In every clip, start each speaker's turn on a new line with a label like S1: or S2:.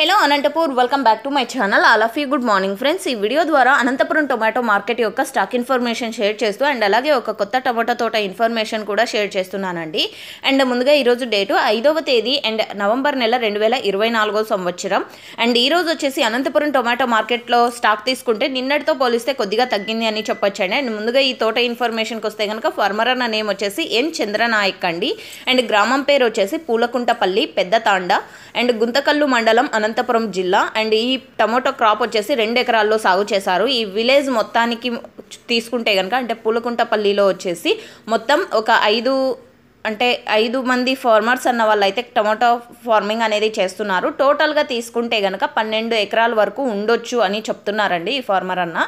S1: hello Anantapur welcome back to my channel all of you good morning friends ఈ video ద్వారా Anantapuram tomato market యొక్క stock information share చేస్తూ and అలాగే ఒక కొత్త టొమాటో తోట ఇన్ఫర్మేషన్ కూడా షేర్ చేస్తున్నానండి అండ్ ముందుగా ఈరోజు డేటు ఐదవ తేదీ అండ్ నవంబర్ నెల రెండు వేల ఇరవై నాలుగో సంవత్సరం అండ్ ఈరోజు వచ్చేసి అనంతపురం టొమాటో మార్కెట్లో స్టాక్ తీసుకుంటే నిన్నటితో పోలిస్తే కొద్దిగా తగ్గింది అని చెప్పొచ్చండి అండ్ ముందుగా ఈ తోట ఇన్ఫర్మేషన్కి వస్తే కనుక ఫార్మర్ అన్న నేమ్ వచ్చేసి ఎన్ చంద్రనాయక్ అండి అండ్ గ్రామం పేరు వచ్చేసి పూలకుంటపల్లి పెద్దతాండ అండ్ గుంతకల్లు మండలం అనంతపురం జిల్లా అండ్ ఈ టమోటో క్రాప్ వచ్చేసి రెండు ఎకరాల్లో సాగు చేశారు ఈ విలేజ్ మొత్తానికి తీసుకుంటే కనుక అంటే పులకుంటపల్లిలో వచ్చేసి మొత్తం ఒక ఐదు అంటే ఐదు మంది ఫార్మర్స్ అన్న వాళ్ళు అయితే టమాటో ఫార్మింగ్ అనేది చేస్తున్నారు టోటల్గా తీసుకుంటే కనుక పన్నెండు ఎకరాల వరకు ఉండొచ్చు అని చెప్తున్నారండి ఈ ఫార్మర్ అన్న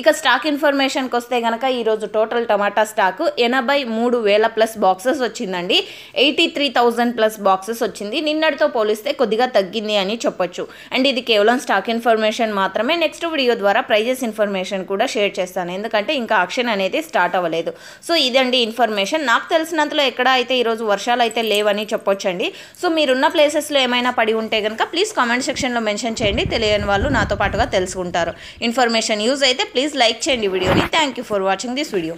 S1: ఇక స్టాక్ ఇన్ఫర్మేషన్కి వస్తే కనుక ఈరోజు టోటల్ టమాటా స్టాక్ ఎనభై మూడు వేల ప్లస్ బాక్సెస్ వచ్చిందండి eighty three thousand plus boxes వచ్చింది నిన్నటితో పోలిస్తే కొద్దిగా తగ్గింది అని చెప్పొచ్చు అండ్ ఇది కేవలం స్టాక్ ఇన్ఫర్మేషన్ మాత్రమే నెక్స్ట్ వీడియో ద్వారా ప్రైజెస్ ఇన్ఫర్మేషన్ కూడా షేర్ చేస్తాను ఎందుకంటే ఇంకా ఆక్షన్ అనేది స్టార్ట్ అవ్వలేదు సో ఇదండి ఇన్ఫర్మేషన్ నాకు తెలిసినంతలో ఎక్కడ అయితే ఈరోజు వర్షాలు అయితే లేవని చెప్పొచ్చండి సో మీరున్న ప్లేసెస్లో ఏమైనా పడి ఉంటే కనుక ప్లీజ్ కామెంట్ సెక్షన్లో మెన్షన్ చేయండి తెలియని వాళ్ళు నాతో పాటుగా తెలుసుకుంటారు ఇన్ఫర్మేషన్ యూజ్ అయితే ప్లీజ్ లైక్ చేయండి వీడియోని thank you for watching this video